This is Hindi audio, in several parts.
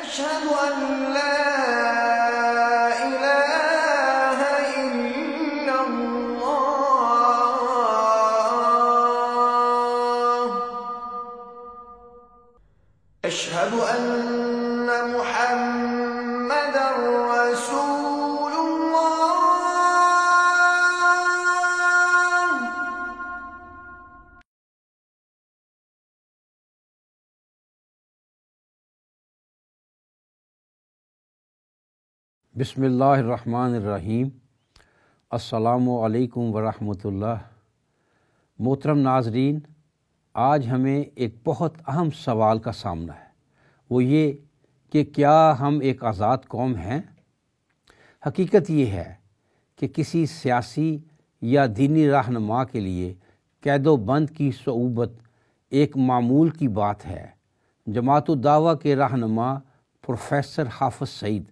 أشهد أن لا बसमीम् अल्लाम वरहमतुल्लाह मोहतरम नाजरीन आज हमें एक बहुत अहम सवाल का सामना है वो ये कि क्या हम एक आज़ाद कौम हैं हकीकत ये है कि किसी सियासी या दीनी रहनमा के लिए कैदोबंद की सूबत एक मामूल की बात है जमात दावा के रहनमा प्रोफेसर हाफ़ सईद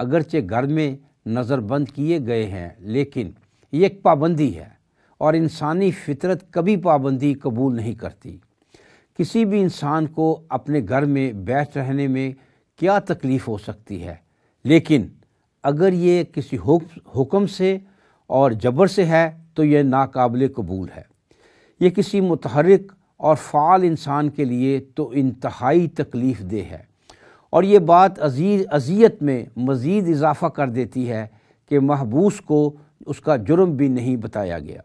अगरचे घर में नज़रबंद किए गए हैं लेकिन ये एक पाबंदी है और इंसानी फितरत कभी पाबंदी कबूल नहीं करती किसी भी इंसान को अपने घर में बैठ रहने में क्या तकलीफ़ हो सकती है लेकिन अगर ये किसी हुक्म से और जबर से है तो यह नाकबिल कबूल है ये किसी मतहरक और फ़ाल इंसान के लिए तो इंतहाई तकलीफ़ देह है और ये बात अजीज अजियत में मज़ीद इजाफ़ा कर देती है कि महबूस को उसका जुर्म भी नहीं बताया गया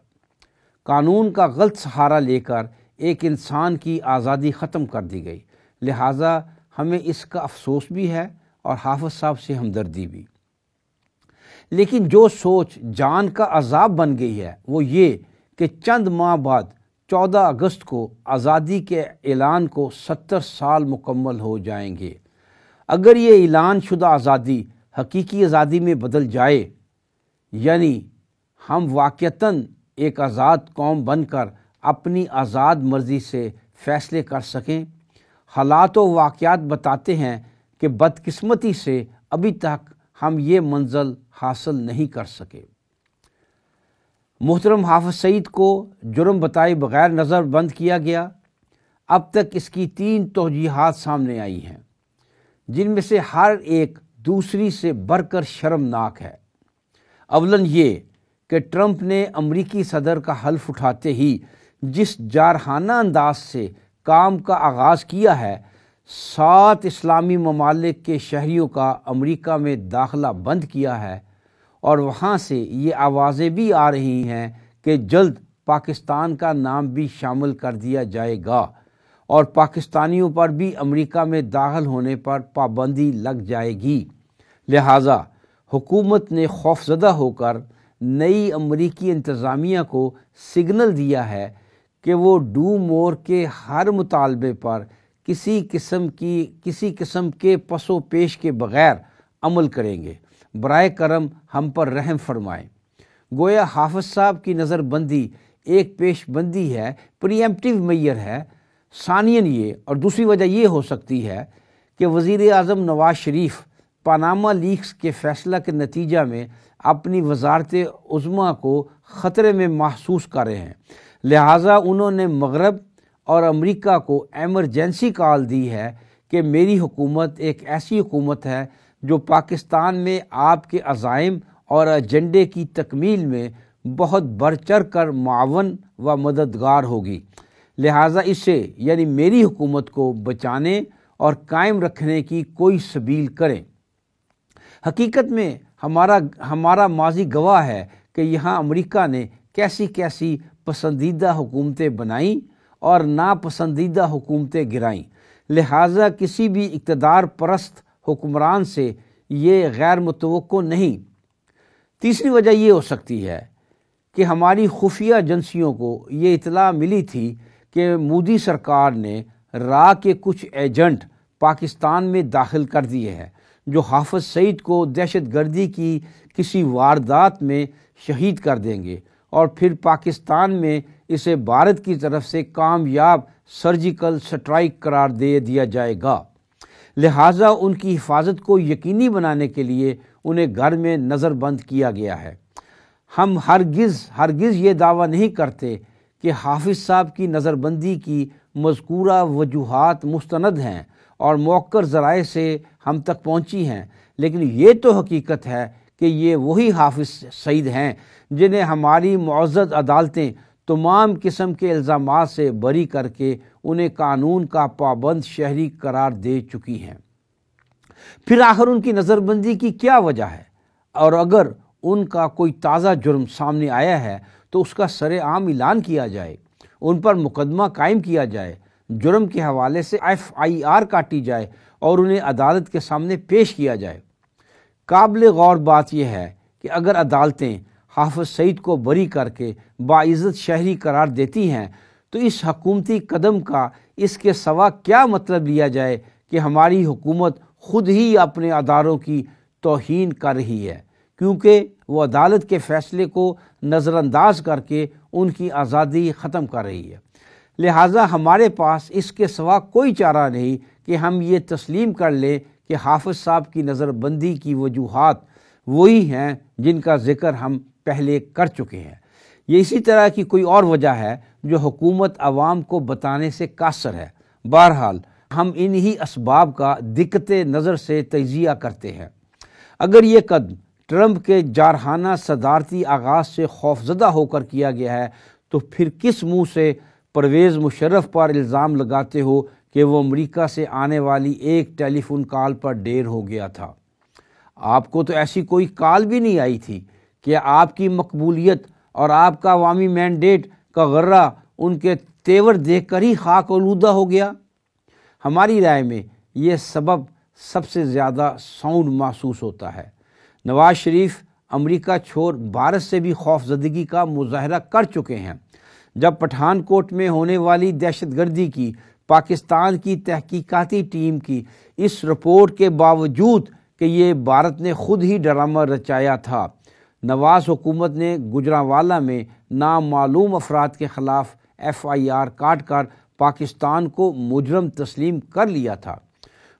कानून का गलत सहारा लेकर एक इंसान की आज़ादी ख़त्म कर दी गई लिहाजा हमें इसका अफसोस भी है और हाफज साहब से हमदर्दी भी लेकिन जो सोच जान का अजाब बन गई है वो ये कि चंद माह बाद 14 अगस्त को आज़ादी के ऐलान को 70 साल मुकम्मल हो जाएंगे अगर ये ऐलान शुदा आज़ादी हकीकी आज़ादी में बदल जाए यानी हम वाक़ता एक आज़ाद कौम बनकर अपनी आज़ाद मर्ज़ी से फ़ैसले कर सकें हालात व वाक़ात बताते हैं कि बदकस्मती से अभी तक हम ये मंजिल हासिल नहीं कर सके मोहतरम हाफ सईद को जुर्म बताए बगैर नज़रबंद किया गया अब तक इसकी तीन तोजीहत सामने आई हैं जिनमें से हर एक दूसरी से बढ़कर शर्मनाक है अवलन ये कि ट्रंप ने अमरीकी सदर का हल्फ उठाते ही जिस जारहाना अंदाज से काम का आगाज़ किया है सात इस्लामी ममालिक के शहरीों का अमरीका में दाखला बंद किया है और वहाँ से ये आवाज़ें भी आ रही हैं कि जल्द पाकिस्तान का नाम भी शामिल कर दिया जाएगा और पाकिस्तानियों पर भी अमेरिका में दाखिल होने पर पाबंदी लग जाएगी लिहाजा हुकूमत ने खौफजदा होकर नई अमरीकी इंतज़ामिया को सिग्नल दिया है कि वो डू मोर के हर मुतालबे पर किसी किस्म की किसी किस्म के पसो पेश के बग़ैर अमल करेंगे बर करम हम पर रहम फरमाएँ गोया हाफज साहब की नज़रबंदी एक पेशबंदी है प्रियमटिव मैयर है सानियन ये और दूसरी वजह ये हो सकती है कि वज़ी अजम नवाज शरीफ पानामा लीक्स के फैसला के नतीजा में अपनी वजारत उज़मा को ख़तरे में महसूस कर रहे हैं लिहाजा उन्होंने मगरब और अमरीका को एमरजेंसी कॉल दी है कि मेरी हुकूमत एक ऐसी हुकूमत है जो पाकिस्तान में आपके अजाइम और एजेंडे की तकमील में बहुत बढ़ चढ़ कर मावन व मददगार होगी लिहाजा इसे यानी मेरी हुकूमत को बचाने और कायम रखने की कोई सबील करें हकीकत में हमारा हमारा माजी गवाह है कि यहाँ अमरीका ने कैसी कैसी पसंदीदा हुकूमतें बनाईं और नापसंदीदा हुकूमतें गिराईं लिहाजा किसी भी इकतदार परस्त हुक्मरान से ये गैर मुतव नहीं तीसरी वजह ये हो सकती है कि हमारी खुफिया एजेंसियों को ये इतला मिली थी कि मोदी सरकार ने रा के कुछ एजेंट पाकिस्तान में दाखिल कर दिए हैं जो हाफज सईद को दहशत गर्दी की किसी वारदात में शहीद कर देंगे और फिर पाकिस्तान में इसे भारत की तरफ से कामयाब सर्जिकल स्ट्राइक करार दे दिया जाएगा लिहाजा उनकी हिफाजत को यकीनी बनाने के लिए उन्हें घर में नज़रबंद किया गया है हम हरगिज़ हरगिज़ ये दावा नहीं करते कि हाफिज साहब की नज़रबंदी की मजकूरा वजूहत मुस्तंद हैं और मौकर ज़राए से हम तक पहुँची हैं लेकिन ये तो हकीकत है कि ये वही हाफिज सईद हैं जिन्हें हमारी मुआज़त अदालतें तमाम किस्म के इल्ज़ाम से बरी करके उन्हें कानून का पाबंद शहरी करार दे चुकी हैं फिर आखिर उनकी नज़रबंदी की क्या वजह है और अगर उनका कोई ताज़ा जुर्म सामने आया है तो उसका सरेआम ऐलान किया जाए उन पर मुकदमा कायम किया जाए जुर्म के हवाले से एफ आई आर काटी जाए और उन्हें अदालत के सामने पेश किया जाए काबिल गौर बात यह है कि अगर अदालतें हाफज सईद को बरी करके बाज़त शहरी करार देती हैं तो इस हकूमती कदम का इसके सवा क्या मतलब लिया जाए कि हमारी हुकूमत खुद ही अपने अदारों की तोहन कर रही है क्योंकि वो अदालत के फैसले को नज़रअंदाज करके उनकी आज़ादी ख़त्म कर रही है लिहाजा हमारे पास इसके सवा कोई चारा नहीं कि हम ये तस्लीम कर लें कि हाफज साहब की नज़रबंदी की वजूहत वही हैं जिनका ज़िक्र हम पहले कर चुके हैं ये इसी तरह की कोई और वजह है जो हुकूमत आवाम को बताने से कासर है बहरहाल हम इन ही इसबाब का दिक्कत नज़र से तजिया करते हैं अगर ये कदम ट्रंप के जारहाना सदारती आगाज से खौफजदा होकर किया गया है तो फिर किस मुंह से परवेज़ मुशर्रफ पर इल्ज़ाम लगाते हो कि वो अमेरिका से आने वाली एक टेलीफोन कॉल पर डेर हो गया था आपको तो ऐसी कोई कॉल भी नहीं आई थी कि आपकी मकबूलियत और आपका अवामी मैंडेट का गर्रा उनके तेवर देख कर ही खाक आलूदा हो गया हमारी राय में ये सबब सबसे ज़्यादा साउंड महसूस होता है नवाज शरीफ अमरीका छोड़ भारत से भी खौफजदगी का मुजाहरा कर चुके हैं जब पठानकोट में होने वाली दहशतगर्दी की पाकिस्तान की तहकीकती टीम की इस रिपोर्ट के बावजूद कि ये भारत ने खुद ही ड्रामा रचाया था नवाज हुकूमत ने गुजरावाला में नामालूम अफराद के ख़िलाफ़ एफ़ आई आर काट कर पाकिस्तान को मुजरम तस्लीम कर लिया था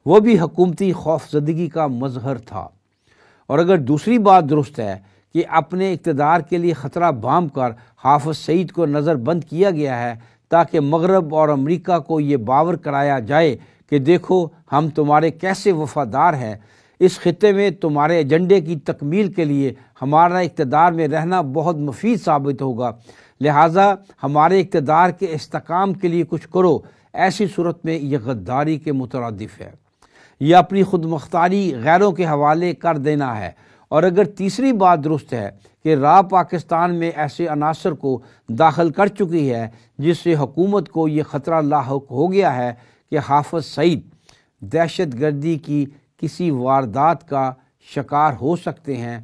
वो भी हकूमती खौफजदगी का मजहर था और अगर दूसरी बात दुरुस्त है कि अपने इकतदार के लिए ख़तरा बाम कर हाफ सईद को नज़रबंद किया गया है ताकि मगरब और अमरीका को ये बावर कराया जाए कि देखो हम तुम्हारे कैसे वफादार हैं इस खत्े में तुम्हारे एजेंडे की तकमील के लिए हमारा इकतदार में रहना बहुत मुफीद साबित होगा लिहाजा हमारे इकतदार के इसकाम के लिए कुछ करो ऐसी सूरत में यह गद्दारी के मुतरदफ़ है या अपनी खुद मुख्तारी गैरों के हवाले कर देना है और अगर तीसरी बात दुरुस्त है कि रा पाकिस्तान में ऐसे अनासर को दाखिल कर चुकी है जिससे हुकूमत को ये ख़तरा लाक हो गया है कि हाफज सईद दहशत गर्दी की किसी वारदात का शिकार हो सकते हैं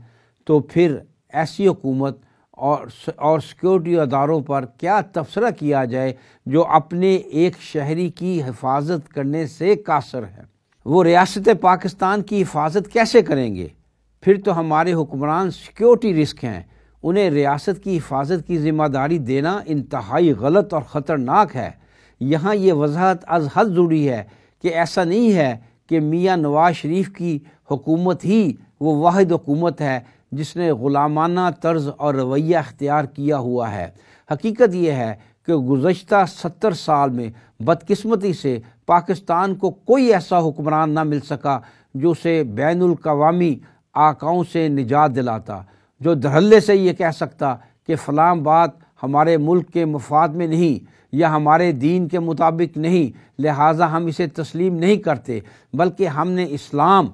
तो फिर ऐसी हुकूमत और और सिक्योरिटी अदारों पर क्या तबसरा किया जाए जो अपने एक शहरी की हिफाजत करने से कासर है वो रियासत पाकिस्तान की हिफाजत कैसे करेंगे फिर तो हमारे हुक्मरान सिक्योरिटी रिस्क हैं उन्हें रियासत की हिफाजत की जिम्मेदारी देना इंतहाई गलत और ख़तरनाक है यहाँ ये वजाहत अज हद ज़रूरी है कि ऐसा नहीं है कि मियाँ नवाज शरीफ की हुकूमत ही वो वाद हुकूमत है जिसने ग़ुलामाना तर्ज और रवैया अख्तियार किया हुआ है हकीकत यह है कि गुज्त सत्तर साल में बदकस्मती से पाकिस्तान को कोई ऐसा हुक्मरान ना मिल सका जो उसे बैन अवी आकाओं से निजात दिलाता जो धड़ल्ले से ये कह सकता कि फलाम बात हमारे मुल्क के मफाद में नहीं या हमारे दीन के मुताबिक नहीं लिहाजा हम इसे तस्लीम नहीं करते बल्कि हमने इस्लाम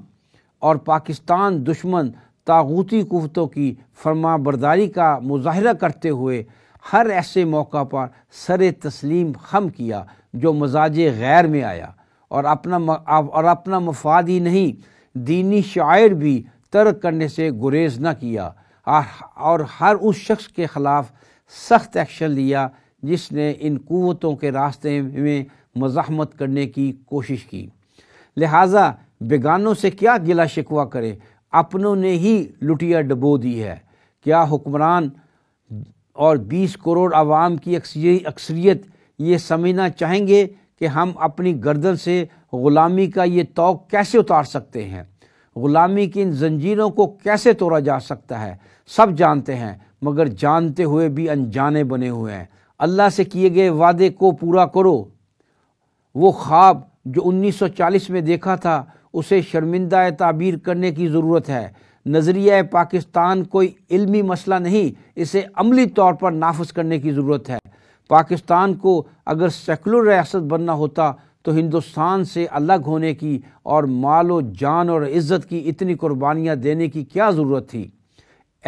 और पाकिस्तान दुश्मन तागूती कुतों की फरमा बरदारी का मुजाहरा करते हुए हर ऐसे मौका पर सर तस्लीम खम किया जो मजाज गैर में आया और अपना और अपना मफाद ही नहीं दीनी शायर भी तर्क करने से गुरेज न किया और हर उस शख्स के ख़िलाफ़ सख्त एक्शन लिया जिसने इन कुतों के रास्ते में मज़ाहमत करने की कोशिश की लिहाजा बेगानों से क्या गिला शिकवा करें अपनों ने ही लुटिया डबो दी है क्या हुक्मरान और 20 करोड़ आवाम की अक्सरियत ये समझना चाहेंगे कि हम अपनी गर्दन से ग़ुलामी का ये तो कैसे उतार सकते हैं ग़ुलामी की इन जंजीरों को कैसे तोड़ा जा सकता है सब जानते हैं मगर जानते हुए भी अनजाने बने हुए हैं अल्लाह से किए गए वादे को पूरा करो वो ख्वाब जो उन्नीस सौ चालीस में देखा था उसे शर्मिंदा ताबीर करने की ज़रूरत है नज़रिया पाकिस्तान कोई इल्मी मसला नहीं इसे अमली तौर पर नाफज करने की ज़रूरत है पाकिस्तान को अगर सेकुलर रियासत बनना होता तो हिंदुस्तान से अलग होने की और माल जान और इज़्ज़त की इतनी कुर्बानियाँ देने की क्या ज़रूरत थी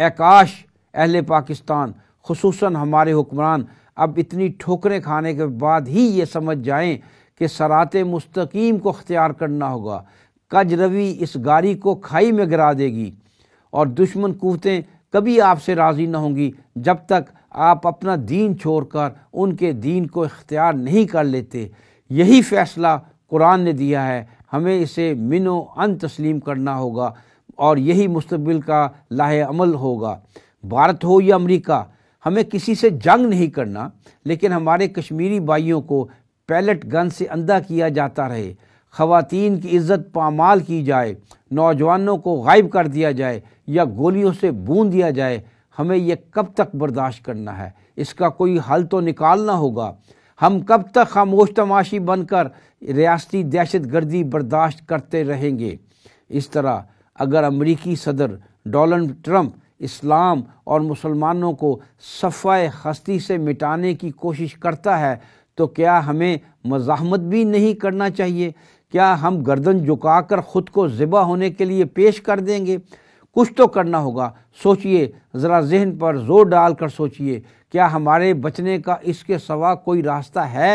एकाश अहल पाकिस्तान खसूस हमारे हुक्मरान अब इतनी ठोकरें खाने के बाद ही ये समझ जाएँ कि सरात मुस्तकीम को अख्तियार करना होगा कज रवि इस गाड़ी को खाई में गिरा देगी और दुश्मन कूतें कभी आपसे राज़ी न होंगी जब तक आप अपना दीन छोड़कर उनके दीन को इख्तियार नहीं कर लेते यही फ़ैसला कुरान ने दिया है हमें इसे मिनो अन तस्लीम करना होगा और यही मुस्तबिल का लाह अमल होगा भारत हो या अमरीका हमें किसी से जंग नहीं करना लेकिन हमारे कश्मीरी भाइयों को पैलेट गन से अंधा किया जाता रहे खवतिन की इज्जत पामाल की जाए नौजवानों को गायब कर दिया जाए या गोलियों से बूंद दिया जाए हमें ये कब तक बर्दाश्त करना है इसका कोई हल तो निकालना होगा हम कब तक खामोश तमाशी बनकर रियासती दहशत गर्दी बर्दाश्त करते रहेंगे इस तरह अगर अमरीकी सदर डोनल्ड ट्रंप इस्लाम और मुसलमानों को सफा हस्ती से मिटाने की कोशिश करता है तो क्या हमें मज़ात भी नहीं करना चाहिए क्या हम गर्दन झुकाकर ख़ुद को ज़िबा होने के लिए पेश कर देंगे कुछ तो करना होगा सोचिए ज़रा जहन पर जोर डाल कर सोचिए क्या हमारे बचने का इसके सवा कोई रास्ता है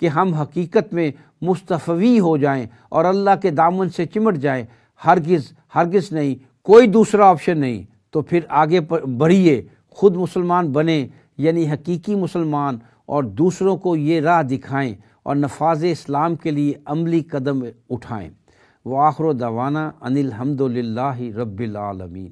कि हम हकीकत में मुस्तफ़वी हो जाएं और अल्लाह के दामन से चिमट जाएं हरगिज़ हरगिज़ नहीं कोई दूसरा ऑप्शन नहीं तो फिर आगे बढ़िए खुद मुसलमान बने यानी हकीकी मुसलमान और दूसरों को ये राह दिखाएं और नफाज इस्लाम के लिए अमली कदम उठाएं वाखर दवाना अनिल हमदुल्ला रबालमीन